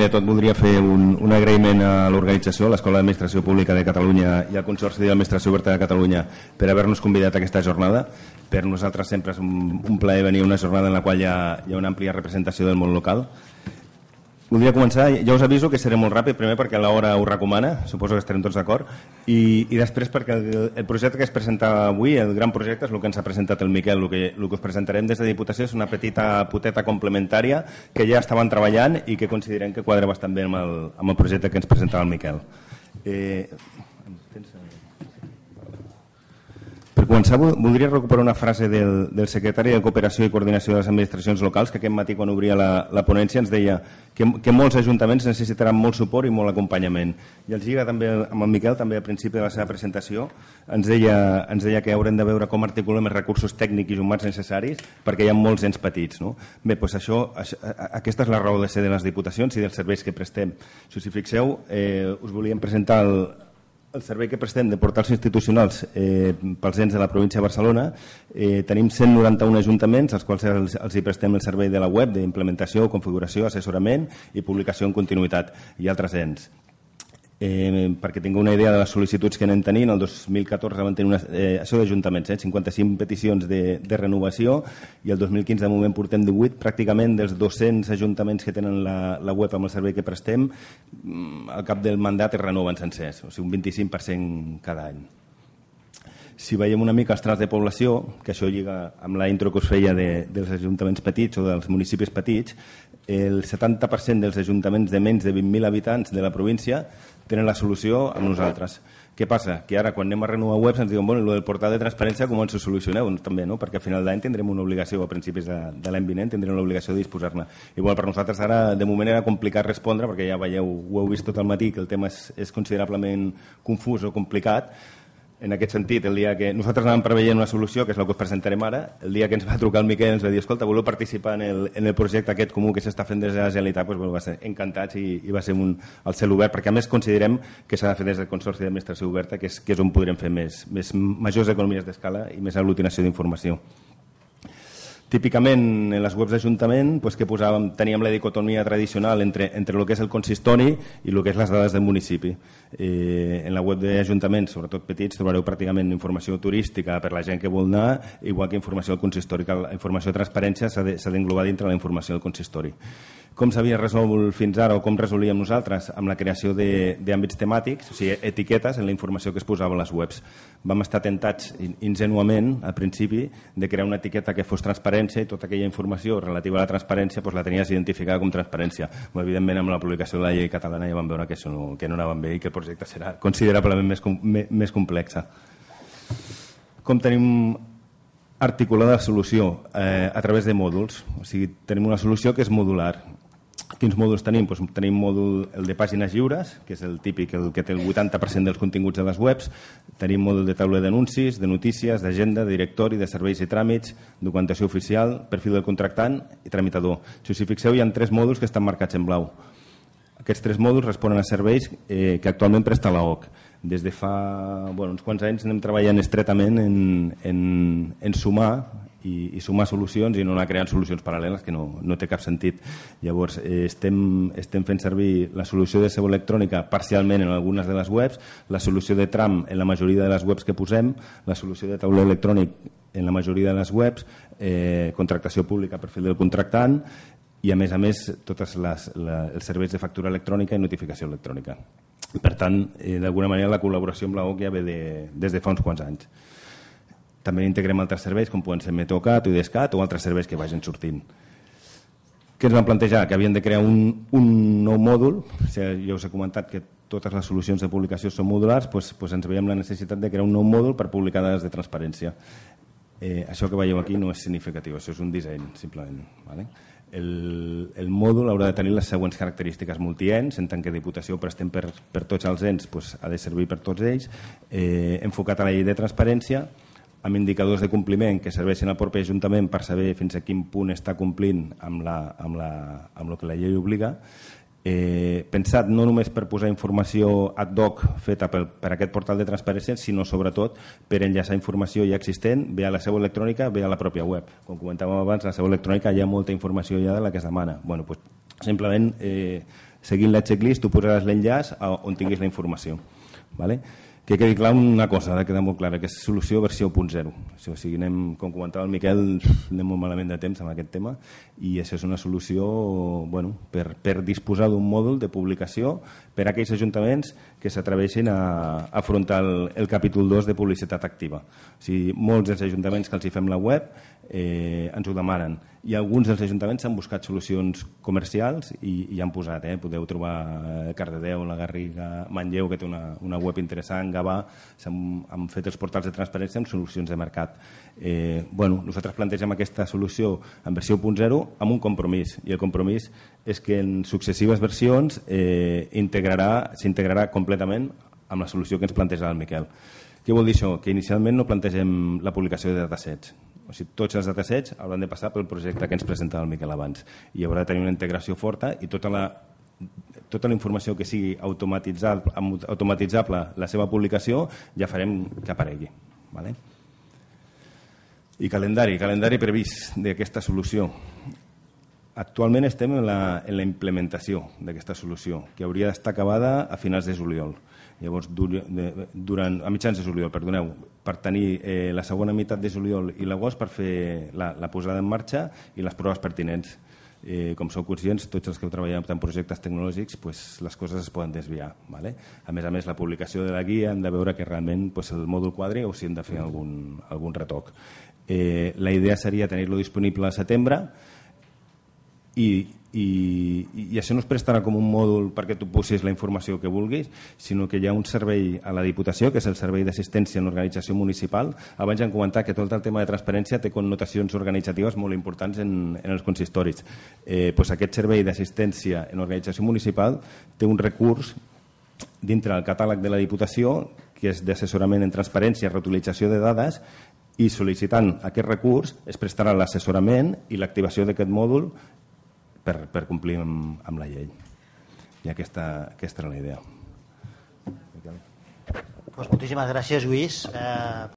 De tot voldria fer un, un agraïment a l'organització, a l'Escola d'Administració Pública de Catalunya i al Consorci d'Administració Oberta de Catalunya per haver-nos convidat a aquesta jornada. Per nosaltres sempre és un, un plaer venir a una jornada en la qual hi ha, hi ha una àmplia representació del món local Voldria començar, ja us aviso que seré molt ràpid, primer perquè l'hora ho recomana, suposo que estarem tots d'acord, i, i després perquè el, el projecte que es presenta avui, el gran projecte, és el que ens ha presentat el Miquel, el que, el que us presentarem des de Diputació és una petita puteta complementària que ja estaven treballant i que considerem que quadra bastant bé amb el, amb el projecte que ens presentava el Miquel. Eh, tens... Per començar, voldria recuperar una frase del, del secretari de Cooperació i Coordinació de les Administracions Locals que aquest matí quan obria la, la ponència ens deia que, que molts ajuntaments necessitaran molt suport i molt acompanyament. I el Giga també, amb el Miquel, també al principi de la seva presentació, ens deia, ens deia que haurem de veure com articulem els recursos tècnics i humans necessaris perquè hi ha molts ens petits. No? Bé, doncs això, això, aquesta és la raó de ser de les diputacions i dels serveis que prestem. Si us hi fixeu, eh, us volíem presentar el, el servei que prestem de portals institucionals eh, pels ens de la província de Barcelona eh, tenim 191 ajuntaments als quals els, els hi prestem el servei de la web d'implementació, configuració, assessorament i publicació en continuïtat i altres ens. Eh, perquè tinc una idea de les sol·licituds que anem tenint, el 2014 vam tenir una, eh, això d'ajuntaments, eh, 55 peticions de, de renovació i el 2015 de moment portem 18, pràcticament dels 200 ajuntaments que tenen la, la web amb el servei que prestem, mm, al cap del mandat es renoven sencers, o sigui un 25% cada any. Si veiem una mica els de població, que això lliga amb la intro que us feia de, dels ajuntaments petits o dels municipis petits, el 70% dels ajuntaments de menys de 20.000 habitants de la província tenen la solució amb nosaltres. Què passa? Que ara, quan anem a renovar webs, ens diuen, bueno, el del portal de transparència, com ens ho solucioneu? Doncs també, no? Perquè a final d'any tindrem una obligació, a principis de, de l'any vinent tindrem l'obligació de disposar-ne. Igual per nosaltres ara, de moment, era complicat respondre, perquè ja veieu, ho heu vist tot el matí, que el tema és, és considerablement confús o complicat, en aquest sentit, el dia que nosaltres anàvem preveient una solució, que és el que us presentarem ara, el dia que ens va trucar el Miquel ens va dir, escolta, voleu participar en el, en el projecte aquest comú que s'està fent des de la Generalitat, doncs, bueno, va ser encantats i, i va ser un, el cel obert, perquè a més considerem que s'ha de fer des del Consorci d'Administració Oberta, que és, que és on podrem fer més, més majors economies d'escala i més aglutinació d'informació. Típicament en les webs d'Ajuntament pues, que posàvem, teníem la dicotomia tradicional entre, entre el que és el consistori i el que és les dades del municipi. Eh, en la web d'Ajuntament, sobretot petits, trobareu pràcticament informació turística per la gent que vol anar, igual que informació del consistori, que la informació de transparència s'ha d'englobar de, dintre la informació del consistori com s'havia resolt fins ara o com resolíem nosaltres amb la creació d'àmbits temàtics, o sigui, etiquetes en la informació que es posava a les webs. Vam estar tentats ingenuament al principi de crear una etiqueta que fos transparència i tota aquella informació relativa a la transparència doncs la tenies identificada com transparència. Però, evidentment, amb la publicació de la llei catalana ja vam veure que això no, que no anava bé i que el projecte serà considerablement més, com, més complexa. Com tenim articulada la solució eh, a través de mòduls. O sigui, tenim una solució que és modular. Quins mòduls tenim? Doncs tenim mòdul el de pàgines lliures, que és el típic, el que té el 80% dels continguts de les webs. Tenim mòdul de taula d'anuncis, de notícies, d'agenda, de directori, de serveis i tràmits, documentació oficial, perfil del contractant i tramitador. Si us hi fixeu, hi ha tres mòduls que estan marcats en blau. Aquests tres mòduls responen a serveis eh, que actualment presta l'AOC. Des de fa bueno, uns quants anys anem treballant estretament en, en, en sumar i, i sumar solucions i no anar creant solucions paral·leles que no, no té cap sentit. Llavors, eh, estem, estem fent servir la solució de seu electrònica parcialment en algunes de les webs, la solució de tram en la majoria de les webs que posem, la solució de tauler electrònic en la majoria de les webs, eh, contractació pública, per fer del contractant i, a més a més, tots els serveis de factura electrònica i notificació electrònica. Per tant, eh, d'alguna manera, la col·laboració amb la OCA ve de, des de fa uns quants anys. També integrem altres serveis, com poden ser Metocat, Udescat o altres serveis que vagin sortint. Què ens van plantejar? Que havien de crear un, un nou mòdul. Ja us he comentat que totes les solucions de publicació són modulars, doncs, doncs ens veiem la necessitat de crear un nou mòdul per publicar dades de transparència. Eh, això que veieu aquí no és significatiu, això és un disseny, simplement. Vale? El, el mòdul haurà de tenir les següents característiques multiens, en tant que Diputació prestem per, per tots els ens, doncs ha de servir per tots ells, eh, enfocat a la llei de transparència, amb indicadors de compliment que serveixen al propi Ajuntament per saber fins a quin punt està complint amb, la, amb, la, amb el que la llei obliga, eh, pensat no només per posar informació ad hoc feta per, per aquest portal de transparència, sinó sobretot per enllaçar informació ja existent, bé a la seu electrònica, bé a la pròpia web. Com comentàvem abans, a la seu electrònica hi ha molta informació ja de la que es demana. Bueno, doncs, simplement, eh, seguint la checklist, tu posaràs l'enllaç on tinguis la informació. ¿vale? Que quedi clar una cosa, ha de quedar molt clara, que és solució versió 1.0. O sigui, anem, com comentava el Miquel, anem molt malament de temps amb aquest tema i això és una solució bueno, per, per disposar d'un mòdul de publicació per a aquells ajuntaments que s'atreveixin a, a afrontar el, el capítol 2 de publicitat activa. O sigui, molts dels ajuntaments que els hi fem la web eh, ens ho demanen. I alguns dels ajuntaments han buscat solucions comercials i, i han posat. Eh? Podeu trobar eh, Cardedeu, La Garriga, Manlleu, que té una, una web interessant, Gavà, han, han fet els portals de transparència amb solucions de mercat. Eh, bueno, nosaltres plantegem aquesta solució en versió 1.0 amb un compromís, i el compromís és que en successives versions eh, s'integrarà completament amb la solució que ens planteja el Miquel. Què vol dir això? Que inicialment no plantegem la publicació de datasets, o sigui, tots els datasets hauran de passar pel projecte que ens presentava el Miquel abans i haurà de tenir una integració forta i tota la tota la informació que sigui automatitzable, automatitzable la seva publicació ja farem que aparegui. Vale? I calendari, calendari previst d'aquesta solució. Actualment estem en la, en la implementació d'aquesta solució, que hauria d'estar acabada a finals de juliol. Llavors, durant, a mitjans de juliol, perdoneu, per tenir eh, la segona meitat de juliol i l'agost per fer la, la posada en marxa i les proves pertinents. Eh, com sou conscients, tots els que treballem treballat en projectes tecnològics, pues, les coses es poden desviar. Vale? A més a més, la publicació de la guia hem de veure que realment pues, el mòdul quadre o si hem de fer algun, algun retoc. Eh, la idea seria tenir-lo disponible a setembre, i, i, i això no es prestarà com un mòdul perquè tu posis la informació que vulguis, sinó que hi ha un servei a la Diputació, que és el Servei d'Assistència en Organització Municipal. Abans ja han comentat que tot el tema de transparència té connotacions organitzatives molt importants en, en els consistoris. Eh, doncs aquest Servei d'Assistència en Organització Municipal té un recurs dintre del catàleg de la Diputació que és d'assessorament en transparència i reutilització de dades i sol·licitant aquest recurs es prestarà l'assessorament i l'activació d'aquest mòdul per, per complir amb, amb la llei. I aquesta, aquesta era la idea. Pues doncs moltíssimes gràcies, Lluís. Eh,